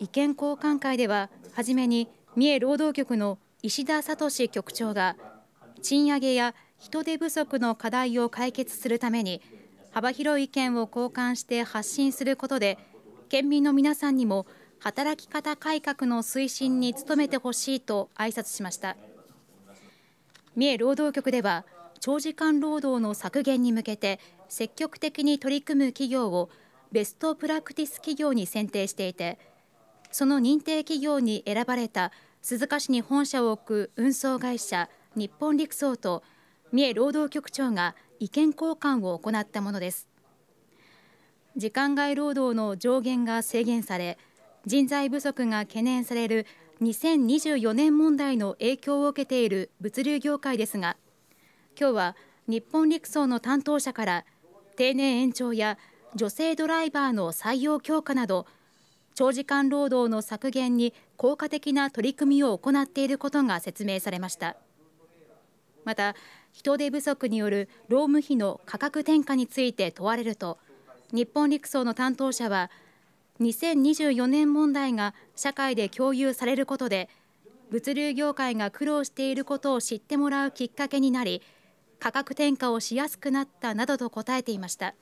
意見交換会でははじめに三重労働局の石田聡局長が賃上げや人手不足の課題を解決するために幅広い意見を交換して発信することで県民の皆さんにも働き方改革の推進に努めてほしいと挨拶しました三重労働局では長時間労働の削減に向けて積極的に取り組む企業をベストプラクティス企業に選定していてその認定企業に選ばれた鈴鹿市に本社を置く運送会社日本陸送と三重労働局長が意見交換を行ったものです時間外労働の上限が制限され人材不足が懸念される2024年問題の影響を受けている物流業界ですが今日は日本陸送の担当者から定年延長や女性ドライバーの採用強化など長時間労働の削減に効果的な取り組みを行っていることが説明されましたまた人手不足による労務費の価格転嫁について問われると日本陸送の担当者は2024年問題が社会で共有されることで物流業界が苦労していることを知ってもらうきっかけになり価格転嫁をしやすくなったなどと答えていました。